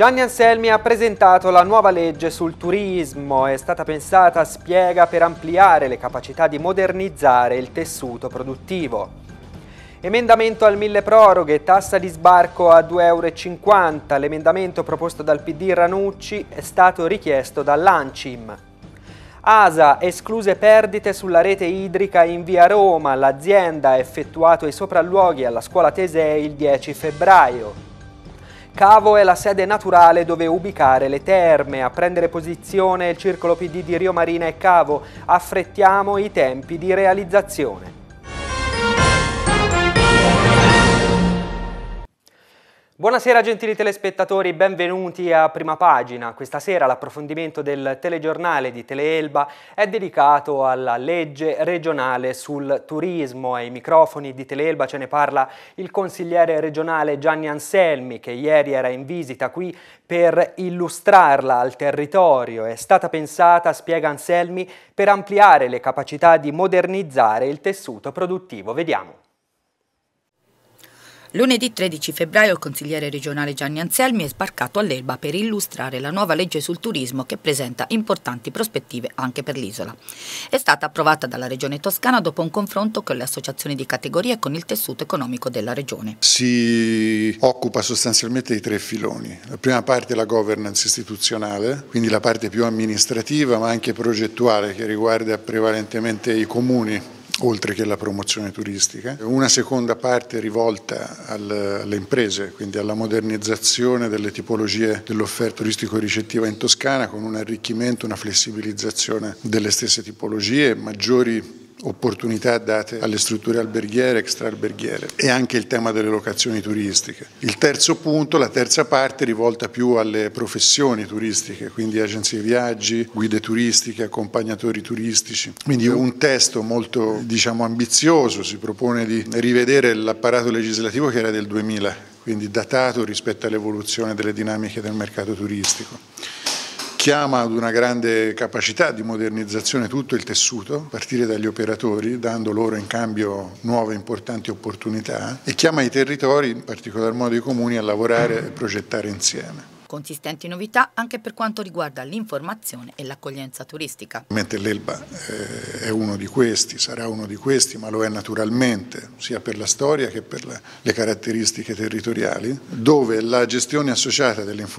Gianni Anselmi ha presentato la nuova legge sul turismo, è stata pensata, spiega, per ampliare le capacità di modernizzare il tessuto produttivo. Emendamento al mille proroghe, tassa di sbarco a 2,50 euro, l'emendamento proposto dal PD Ranucci è stato richiesto dall'Ancim. ASA, escluse perdite sulla rete idrica in via Roma, l'azienda ha effettuato i sopralluoghi alla scuola Tesei il 10 febbraio. Cavo è la sede naturale dove ubicare le terme, a prendere posizione il circolo PD di Rio Marina e Cavo, affrettiamo i tempi di realizzazione. Buonasera gentili telespettatori, benvenuti a Prima Pagina. Questa sera l'approfondimento del telegiornale di Teleelba è dedicato alla legge regionale sul turismo. Ai microfoni di Teleelba ce ne parla il consigliere regionale Gianni Anselmi che ieri era in visita qui per illustrarla al territorio. È stata pensata, spiega Anselmi, per ampliare le capacità di modernizzare il tessuto produttivo. Vediamo. Lunedì 13 febbraio il consigliere regionale Gianni Anselmi è sbarcato all'Elba per illustrare la nuova legge sul turismo che presenta importanti prospettive anche per l'isola. È stata approvata dalla Regione Toscana dopo un confronto con le associazioni di categoria e con il tessuto economico della Regione. Si occupa sostanzialmente di tre filoni. La prima parte è la governance istituzionale, quindi la parte più amministrativa ma anche progettuale che riguarda prevalentemente i comuni oltre che la promozione turistica, una seconda parte è rivolta alle imprese, quindi alla modernizzazione delle tipologie dell'offerta turistico-ricettiva in Toscana con un arricchimento, una flessibilizzazione delle stesse tipologie, maggiori opportunità date alle strutture alberghiere e extraalberghiere e anche il tema delle locazioni turistiche. Il terzo punto, la terza parte rivolta più alle professioni turistiche, quindi agenzie viaggi, guide turistiche, accompagnatori turistici. Quindi un testo molto diciamo, ambizioso, si propone di rivedere l'apparato legislativo che era del 2000, quindi datato rispetto all'evoluzione delle dinamiche del mercato turistico chiama ad una grande capacità di modernizzazione tutto il tessuto, a partire dagli operatori, dando loro in cambio nuove importanti opportunità e chiama i territori, in particolar modo i comuni, a lavorare e progettare insieme consistenti novità anche per quanto riguarda l'informazione e l'accoglienza turistica. Ovviamente L'Elba eh, è uno di questi, sarà uno di questi, ma lo è naturalmente, sia per la storia che per le caratteristiche territoriali, dove la gestione associata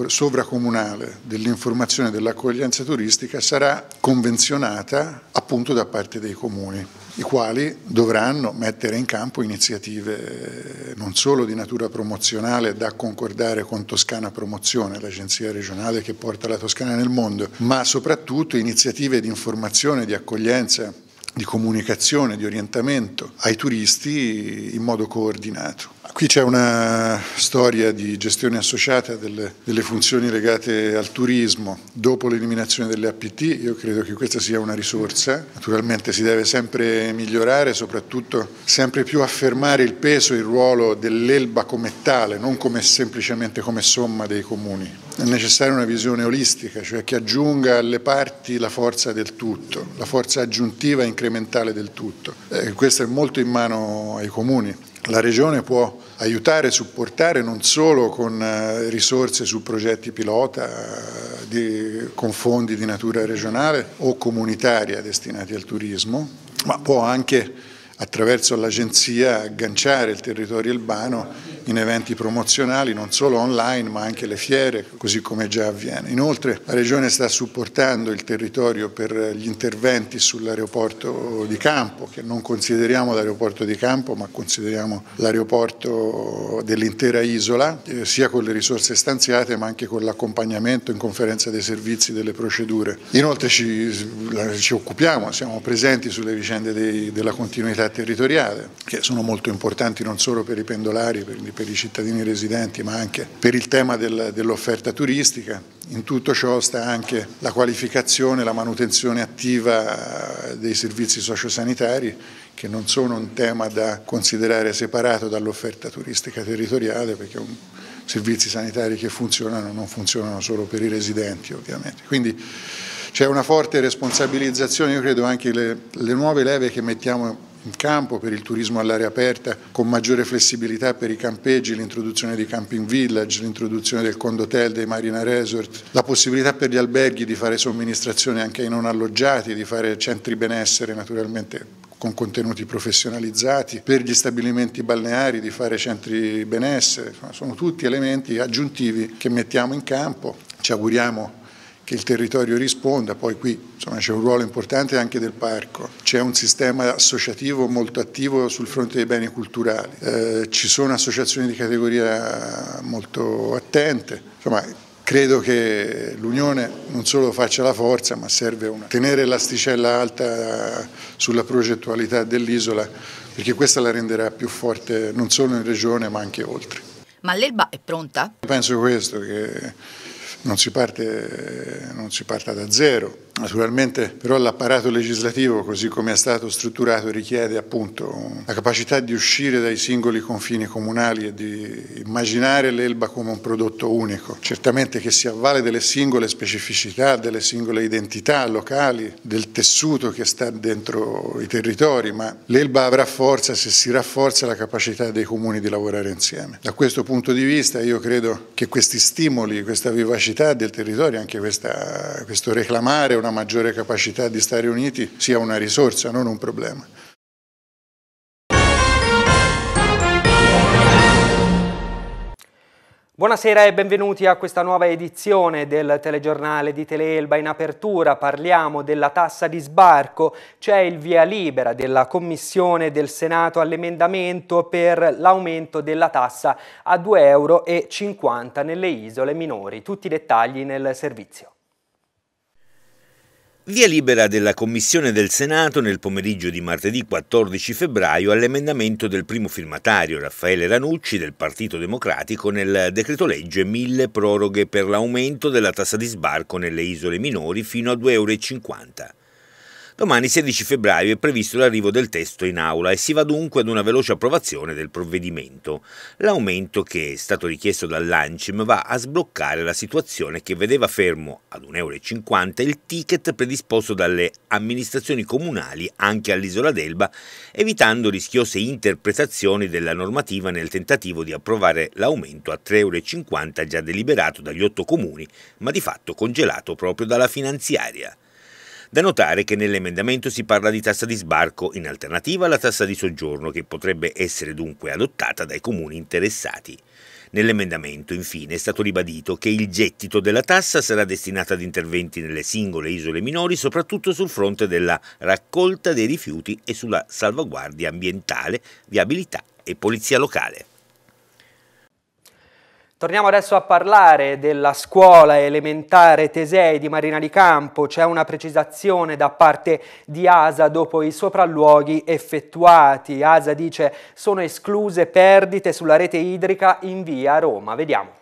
sovracomunale dell'informazione e dell'accoglienza turistica sarà convenzionata appunto da parte dei comuni, i quali dovranno mettere in campo iniziative eh, non solo di natura promozionale da concordare con Toscana Promozione, l'agenzia regionale che porta la Toscana nel mondo, ma soprattutto iniziative di informazione, di accoglienza, di comunicazione, di orientamento ai turisti in modo coordinato. Qui c'è una storia di gestione associata delle, delle, funzioni legate al turismo. Dopo l'eliminazione delle APT io credo che questa sia una risorsa. Naturalmente si deve sempre migliorare, soprattutto sempre più affermare il peso e il ruolo dell'Elba come tale, non come semplicemente come somma dei comuni. È necessaria una visione olistica, cioè che aggiunga alle parti la forza del tutto, la forza aggiuntiva e incrementale del tutto. Eh, questo è molto in mano ai comuni. La Regione può aiutare e supportare non solo con eh, risorse su progetti pilota, eh, di, con fondi di natura regionale o comunitaria destinati al turismo, ma può anche attraverso l'agenzia agganciare il territorio urbano in eventi promozionali non solo online ma anche le fiere, così come già avviene. Inoltre la Regione sta supportando il territorio per gli interventi sull'aeroporto di campo, che non consideriamo l'aeroporto di campo ma consideriamo l'aeroporto dell'intera isola, eh, sia con le risorse stanziate ma anche con l'accompagnamento in conferenza dei servizi delle procedure. Inoltre ci, ci occupiamo, siamo presenti sulle vicende dei, della continuità territoriale, che sono molto importanti non solo per i pendolari, per gli quindi per i cittadini residenti ma anche per il tema del, dell'offerta turistica. In tutto ciò sta anche la qualificazione, la manutenzione attiva eh, dei servizi sociosanitari che non sono un tema da considerare separato dall'offerta turistica territoriale perché un, servizi sanitari che funzionano non funzionano solo per i residenti ovviamente. Quindi c'è una forte responsabilizzazione, io credo anche le, le nuove leve che mettiamo in campo, per il turismo all'aria aperta con maggiore flessibilità per i campeggi, l'introduzione dei camping village, l'introduzione del condotel, dei marina resort, la possibilità per gli alberghi di fare somministrazione anche ai non alloggiati, di fare centri benessere naturalmente con contenuti professionalizzati, per gli stabilimenti balneari di fare centri benessere, sono tutti elementi aggiuntivi che mettiamo in campo, ci auguriamo che il territorio risponda, poi qui c'è un ruolo importante anche del parco, c'è un sistema associativo molto attivo sul fronte dei beni culturali, eh, ci sono associazioni di categoria molto attente, insomma credo che l'Unione non solo faccia la forza ma serve una, tenere l'asticella alta sulla progettualità dell'isola perché questa la renderà più forte non solo in regione ma anche oltre. Ma l'Elba è pronta? Penso questo, che non si parte, non si parte da zero. Naturalmente però l'apparato legislativo, così come è stato strutturato, richiede appunto la capacità di uscire dai singoli confini comunali e di immaginare l'Elba come un prodotto unico, certamente che si avvale delle singole specificità, delle singole identità locali, del tessuto che sta dentro i territori, ma l'Elba avrà forza se si rafforza la capacità dei comuni di lavorare insieme. Da questo punto di vista io credo che questi stimoli, questa vivacità del territorio, anche questa, questo reclamare una una maggiore capacità di stare uniti sia una risorsa, non un problema. Buonasera e benvenuti a questa nuova edizione del telegiornale di Teleelba. In apertura parliamo della tassa di sbarco. C'è il via libera della Commissione del Senato all'emendamento per l'aumento della tassa a 2,50 euro nelle isole minori. Tutti i dettagli nel servizio. Via libera della Commissione del Senato nel pomeriggio di martedì 14 febbraio all'emendamento del primo firmatario Raffaele Ranucci del Partito Democratico nel decreto-legge mille proroghe per l'aumento della tassa di sbarco nelle isole minori fino a 2,50 euro. Domani 16 febbraio è previsto l'arrivo del testo in aula e si va dunque ad una veloce approvazione del provvedimento. L'aumento che è stato richiesto dall'ANCIM va a sbloccare la situazione che vedeva fermo ad 1,50 euro il ticket predisposto dalle amministrazioni comunali anche all'isola d'Elba, evitando rischiose interpretazioni della normativa nel tentativo di approvare l'aumento a 3,50 euro già deliberato dagli otto comuni, ma di fatto congelato proprio dalla finanziaria. Da notare che nell'emendamento si parla di tassa di sbarco in alternativa alla tassa di soggiorno che potrebbe essere dunque adottata dai comuni interessati. Nell'emendamento, infine, è stato ribadito che il gettito della tassa sarà destinato ad interventi nelle singole isole minori, soprattutto sul fronte della raccolta dei rifiuti e sulla salvaguardia ambientale, viabilità e polizia locale. Torniamo adesso a parlare della scuola elementare Tesei di Marina di Campo, c'è una precisazione da parte di ASA dopo i sopralluoghi effettuati. ASA dice sono escluse perdite sulla rete idrica in via Roma, vediamo.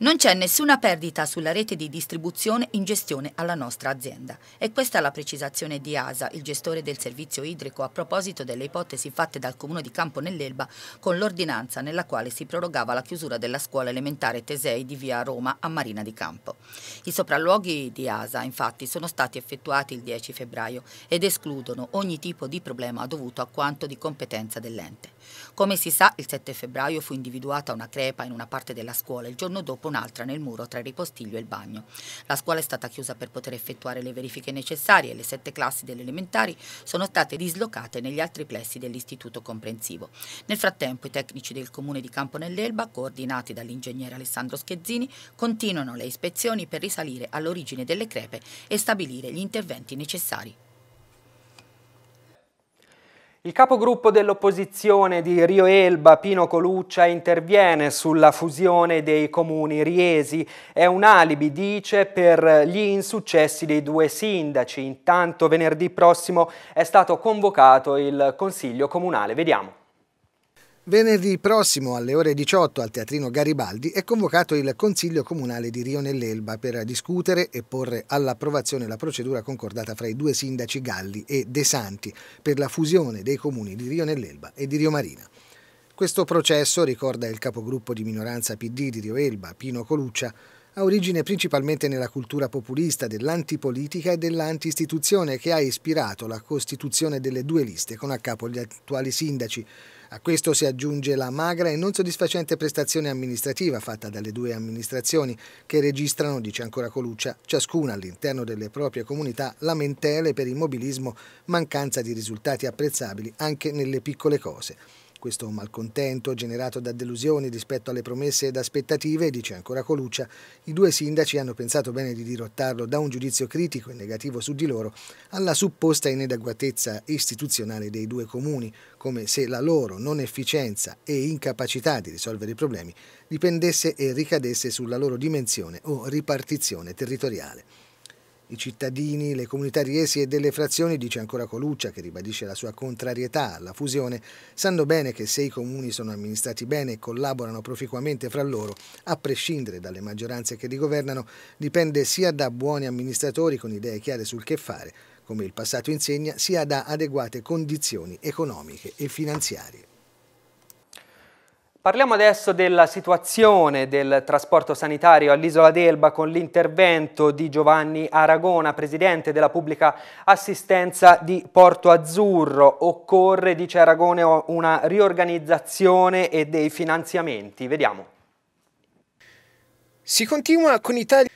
Non c'è nessuna perdita sulla rete di distribuzione in gestione alla nostra azienda. E questa è la precisazione di ASA, il gestore del servizio idrico, a proposito delle ipotesi fatte dal comune di Campo nell'Elba con l'ordinanza nella quale si prorogava la chiusura della scuola elementare Tesei di via Roma a Marina di Campo. I sopralluoghi di ASA, infatti, sono stati effettuati il 10 febbraio ed escludono ogni tipo di problema dovuto a quanto di competenza dell'ente. Come si sa, il 7 febbraio fu individuata una crepa in una parte della scuola, il giorno dopo un'altra nel muro tra il ripostiglio e il bagno. La scuola è stata chiusa per poter effettuare le verifiche necessarie e le sette classi delle elementari sono state dislocate negli altri plessi dell'istituto comprensivo. Nel frattempo i tecnici del comune di Campo nell'Elba, coordinati dall'ingegnere Alessandro Schezzini, continuano le ispezioni per risalire all'origine delle crepe e stabilire gli interventi necessari. Il capogruppo dell'opposizione di Rio Elba, Pino Coluccia, interviene sulla fusione dei comuni riesi. È un alibi, dice, per gli insuccessi dei due sindaci. Intanto venerdì prossimo è stato convocato il Consiglio Comunale. Vediamo. Venerdì prossimo alle ore 18 al Teatrino Garibaldi è convocato il Consiglio Comunale di Rio nell'Elba per discutere e porre all'approvazione la procedura concordata fra i due sindaci Galli e De Santi per la fusione dei comuni di Rio nell'Elba e di Rio Marina. Questo processo, ricorda il capogruppo di minoranza PD di Rio Elba, Pino Coluccia, ha origine principalmente nella cultura populista dell'antipolitica e dell'antistituzione che ha ispirato la costituzione delle due liste con a capo gli attuali sindaci. A questo si aggiunge la magra e non soddisfacente prestazione amministrativa fatta dalle due amministrazioni che registrano, dice ancora Coluccia, ciascuna all'interno delle proprie comunità lamentele per immobilismo, mancanza di risultati apprezzabili anche nelle piccole cose. Questo malcontento, generato da delusioni rispetto alle promesse ed aspettative, dice ancora Coluccia, i due sindaci hanno pensato bene di dirottarlo da un giudizio critico e negativo su di loro alla supposta inadeguatezza istituzionale dei due comuni, come se la loro non efficienza e incapacità di risolvere i problemi dipendesse e ricadesse sulla loro dimensione o ripartizione territoriale i cittadini, le comunità riesi e delle frazioni, dice ancora Coluccia, che ribadisce la sua contrarietà alla fusione, sanno bene che se i comuni sono amministrati bene e collaborano proficuamente fra loro, a prescindere dalle maggioranze che li governano, dipende sia da buoni amministratori con idee chiare sul che fare, come il passato insegna, sia da adeguate condizioni economiche e finanziarie. Parliamo adesso della situazione del trasporto sanitario all'isola d'Elba con l'intervento di Giovanni Aragona, presidente della pubblica assistenza di Porto Azzurro. Occorre, dice Aragone, una riorganizzazione e dei finanziamenti. Vediamo. Si continua con Italia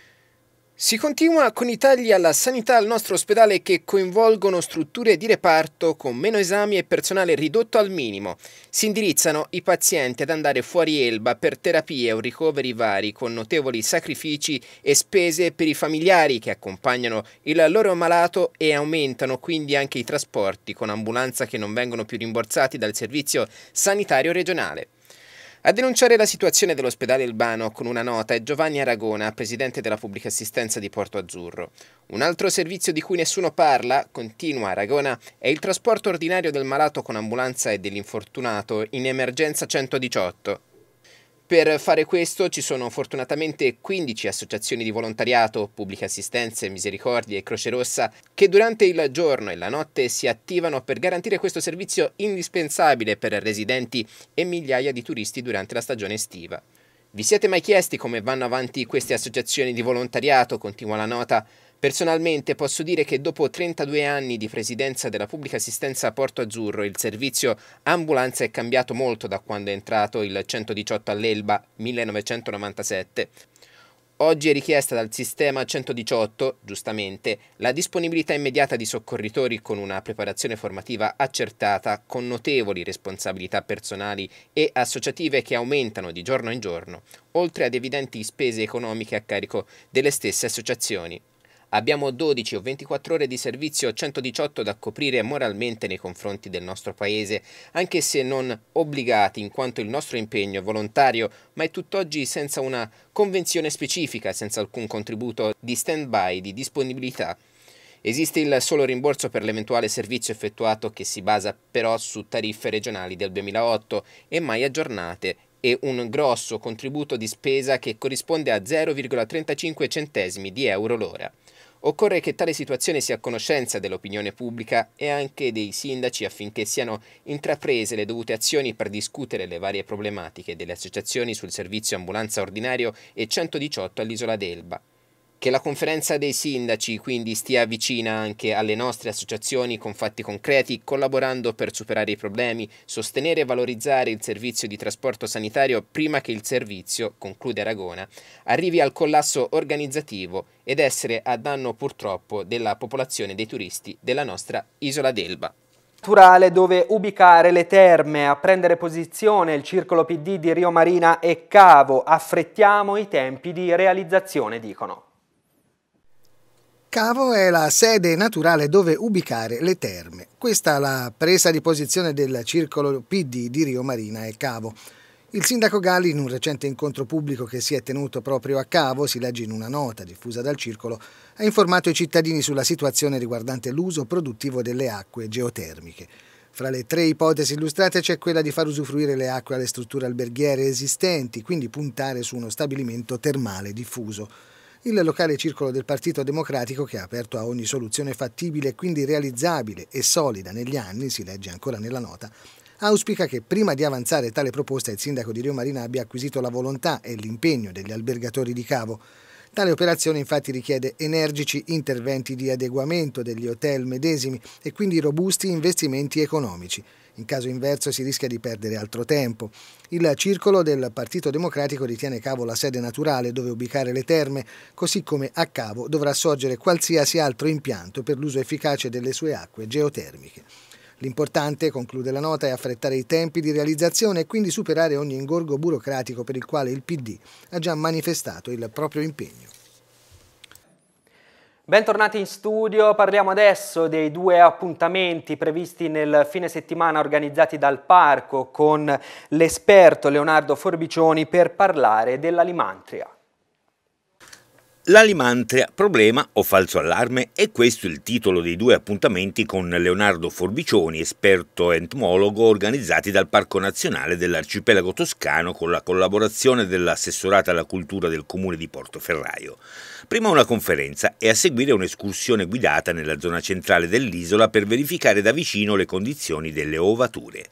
si continua con i tagli alla sanità al nostro ospedale che coinvolgono strutture di reparto con meno esami e personale ridotto al minimo. Si indirizzano i pazienti ad andare fuori Elba per terapie o ricoveri vari con notevoli sacrifici e spese per i familiari che accompagnano il loro malato e aumentano quindi anche i trasporti con ambulanza che non vengono più rimborsati dal servizio sanitario regionale. A denunciare la situazione dell'ospedale Albano con una nota è Giovanni Aragona, presidente della pubblica assistenza di Porto Azzurro. Un altro servizio di cui nessuno parla, continua Aragona, è il trasporto ordinario del malato con ambulanza e dell'infortunato in emergenza 118. Per fare questo ci sono fortunatamente 15 associazioni di volontariato, pubbliche assistenze, misericordie e Croce Rossa che durante il giorno e la notte si attivano per garantire questo servizio indispensabile per residenti e migliaia di turisti durante la stagione estiva. Vi siete mai chiesti come vanno avanti queste associazioni di volontariato? Continua la nota. Personalmente posso dire che dopo 32 anni di presidenza della pubblica assistenza a Porto Azzurro il servizio ambulanza è cambiato molto da quando è entrato il 118 all'Elba 1997. Oggi è richiesta dal sistema 118, giustamente, la disponibilità immediata di soccorritori con una preparazione formativa accertata, con notevoli responsabilità personali e associative che aumentano di giorno in giorno, oltre ad evidenti spese economiche a carico delle stesse associazioni. Abbiamo 12 o 24 ore di servizio 118 da coprire moralmente nei confronti del nostro Paese, anche se non obbligati in quanto il nostro impegno è volontario, ma è tutt'oggi senza una convenzione specifica, senza alcun contributo di stand-by, di disponibilità. Esiste il solo rimborso per l'eventuale servizio effettuato che si basa però su tariffe regionali del 2008 e mai aggiornate e un grosso contributo di spesa che corrisponde a 0,35 centesimi di euro l'ora. Occorre che tale situazione sia a conoscenza dell'opinione pubblica e anche dei sindaci affinché siano intraprese le dovute azioni per discutere le varie problematiche delle associazioni sul servizio ambulanza ordinario e 118 all'isola d'Elba. Che la conferenza dei sindaci quindi stia vicina anche alle nostre associazioni con fatti concreti, collaborando per superare i problemi, sostenere e valorizzare il servizio di trasporto sanitario prima che il servizio, conclude Aragona, arrivi al collasso organizzativo ed essere a danno purtroppo della popolazione dei turisti della nostra isola d'Elba dove ubicare le terme, a prendere posizione il circolo PD di Rio Marina e Cavo. Affrettiamo i tempi di realizzazione, dicono. Cavo è la sede naturale dove ubicare le terme. Questa è la presa di posizione del circolo PD di Rio Marina e Cavo. Il sindaco Galli, in un recente incontro pubblico che si è tenuto proprio a Cavo, si legge in una nota diffusa dal circolo, ha informato i cittadini sulla situazione riguardante l'uso produttivo delle acque geotermiche. Fra le tre ipotesi illustrate c'è quella di far usufruire le acque alle strutture alberghiere esistenti, quindi puntare su uno stabilimento termale diffuso il locale circolo del Partito Democratico che è aperto a ogni soluzione fattibile e quindi realizzabile e solida negli anni, si legge ancora nella nota, auspica che prima di avanzare tale proposta il sindaco di Rio Marina abbia acquisito la volontà e l'impegno degli albergatori di Cavo. Tale operazione infatti richiede energici interventi di adeguamento degli hotel medesimi e quindi robusti investimenti economici. In caso inverso si rischia di perdere altro tempo. Il circolo del Partito Democratico ritiene Cavo la sede naturale dove ubicare le terme, così come a Cavo dovrà sorgere qualsiasi altro impianto per l'uso efficace delle sue acque geotermiche. L'importante, conclude la nota, è affrettare i tempi di realizzazione e quindi superare ogni ingorgo burocratico per il quale il PD ha già manifestato il proprio impegno. Bentornati in studio, parliamo adesso dei due appuntamenti previsti nel fine settimana organizzati dal parco con l'esperto Leonardo Forbicioni per parlare dell'alimantria. L'alimantria, problema o falso allarme? E questo è il titolo dei due appuntamenti con Leonardo Forbicioni, esperto entomologo, organizzati dal Parco Nazionale dell'Arcipelago Toscano con la collaborazione dell'assessorata alla cultura del comune di Portoferraio. Prima una conferenza e a seguire un'escursione guidata nella zona centrale dell'isola per verificare da vicino le condizioni delle ovature.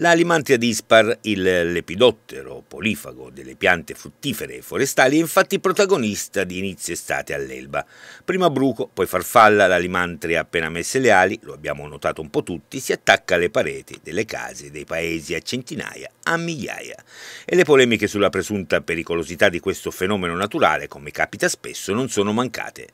La Alimantia dispar, il lepidottero polifago delle piante fruttifere e forestali, è infatti protagonista di inizio estate all'elba. Prima bruco, poi farfalla, la limantria appena messe le ali, lo abbiamo notato un po' tutti, si attacca alle pareti delle case dei paesi a centinaia, a migliaia. E le polemiche sulla presunta pericolosità di questo fenomeno naturale, come capita spesso, non sono mancate.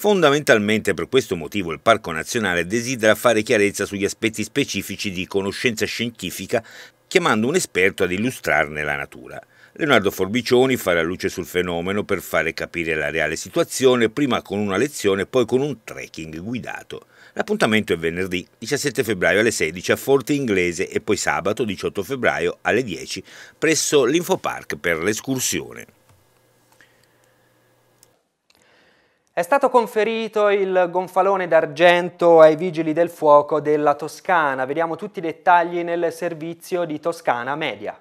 Fondamentalmente per questo motivo il Parco Nazionale desidera fare chiarezza sugli aspetti specifici di conoscenza scientifica chiamando un esperto ad illustrarne la natura. Leonardo Forbicioni farà luce sul fenomeno per fare capire la reale situazione, prima con una lezione e poi con un trekking guidato. L'appuntamento è venerdì 17 febbraio alle 16 a Forte Inglese e poi sabato 18 febbraio alle 10 presso l'Infopark per l'escursione. È stato conferito il gonfalone d'argento ai vigili del fuoco della Toscana. Vediamo tutti i dettagli nel servizio di Toscana Media.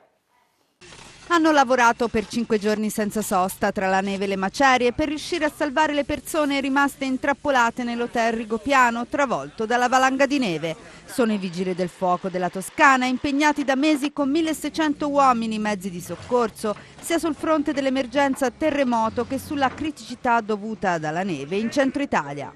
Hanno lavorato per cinque giorni senza sosta tra la neve e le macerie per riuscire a salvare le persone rimaste intrappolate nell'hotel Rigopiano travolto dalla valanga di neve. Sono i vigili del fuoco della Toscana impegnati da mesi con 1600 uomini, mezzi di soccorso, sia sul fronte dell'emergenza terremoto che sulla criticità dovuta dalla neve in centro Italia.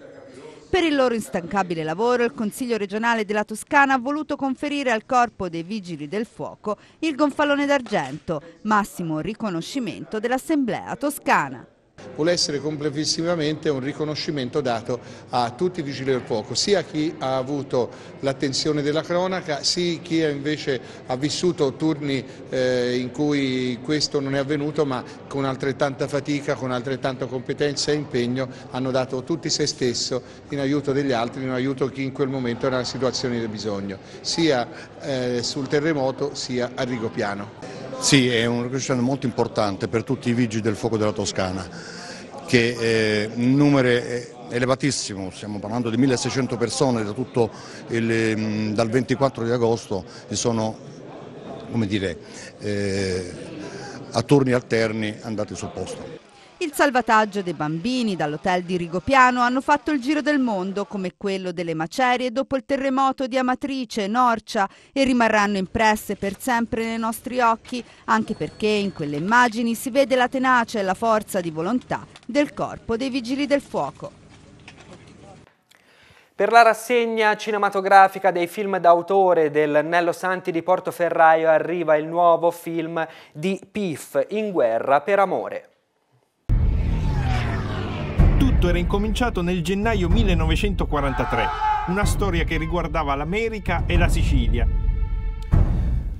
Per il loro instancabile lavoro il Consiglio regionale della Toscana ha voluto conferire al Corpo dei Vigili del Fuoco il gonfalone d'argento, massimo riconoscimento dell'Assemblea toscana vuole essere complessivamente un riconoscimento dato a tutti i vigili del fuoco, sia a chi ha avuto l'attenzione della cronaca, sia a chi invece ha vissuto turni eh, in cui questo non è avvenuto ma con altrettanta fatica, con altrettanta competenza e impegno hanno dato tutti se stesso in aiuto degli altri, in aiuto a chi in quel momento era in situazione di bisogno, sia eh, sul terremoto sia a Rigopiano. Sì, è un riconoscimento molto importante per tutti i vigili del fuoco della Toscana, che un eh, numero eh, elevatissimo, stiamo parlando di 1600 persone da tutto il, mm, dal 24 di agosto e sono, come dire, eh, a turni alterni andati sul posto. Il salvataggio dei bambini dall'hotel di Rigopiano hanno fatto il giro del mondo come quello delle macerie dopo il terremoto di Amatrice, e Norcia e rimarranno impresse per sempre nei nostri occhi anche perché in quelle immagini si vede la tenacia e la forza di volontà del corpo dei vigili del fuoco. Per la rassegna cinematografica dei film d'autore del Nello Santi di Portoferraio arriva il nuovo film di Pif, In guerra per amore tutto era incominciato nel gennaio 1943, una storia che riguardava l'America e la Sicilia.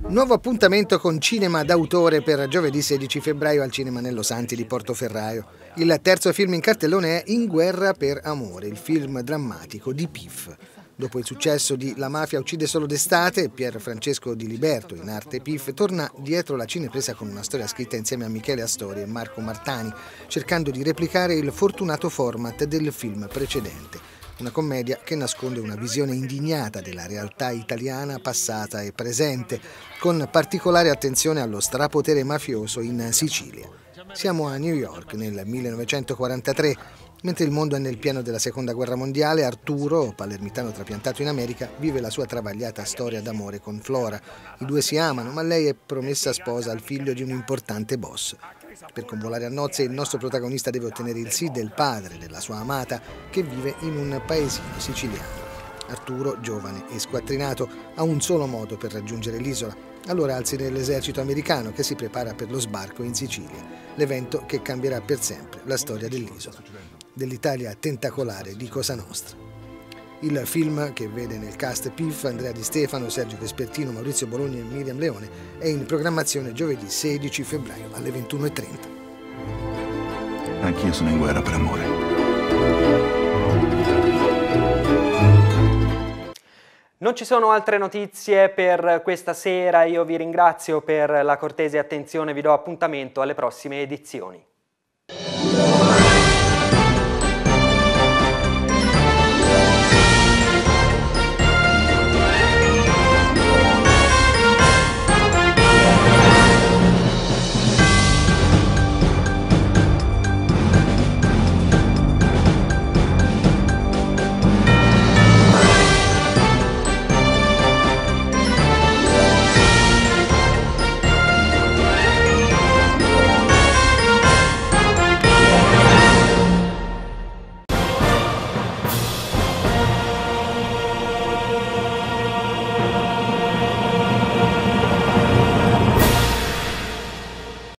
Nuovo appuntamento con Cinema d'autore per giovedì 16 febbraio al Cinema Nello Santi di Portoferraio. Il terzo film in cartellone è In guerra per amore, il film drammatico di Piff. Dopo il successo di La mafia uccide solo d'estate, Pier Francesco Di Liberto, in arte Pif, torna dietro la cinepresa con una storia scritta insieme a Michele Astori e Marco Martani, cercando di replicare il fortunato format del film precedente. Una commedia che nasconde una visione indignata della realtà italiana passata e presente, con particolare attenzione allo strapotere mafioso in Sicilia. Siamo a New York nel 1943 Mentre il mondo è nel piano della seconda guerra mondiale, Arturo, palermitano trapiantato in America, vive la sua travagliata storia d'amore con Flora. I due si amano, ma lei è promessa sposa al figlio di un importante boss. Per convolare a nozze il nostro protagonista deve ottenere il sì del padre della sua amata che vive in un paesino siciliano. Arturo, giovane e squattrinato, ha un solo modo per raggiungere l'isola. Allora alzi nell'esercito americano che si prepara per lo sbarco in Sicilia, l'evento che cambierà per sempre la storia dell'isola dell'Italia tentacolare di Cosa Nostra. Il film, che vede nel cast PIF Andrea Di Stefano, Sergio Vespertino, Maurizio Bologna e Miriam Leone, è in programmazione giovedì 16 febbraio alle 21.30. Anch'io sono in guerra per amore. Non ci sono altre notizie per questa sera, io vi ringrazio per la cortese attenzione e vi do appuntamento alle prossime edizioni.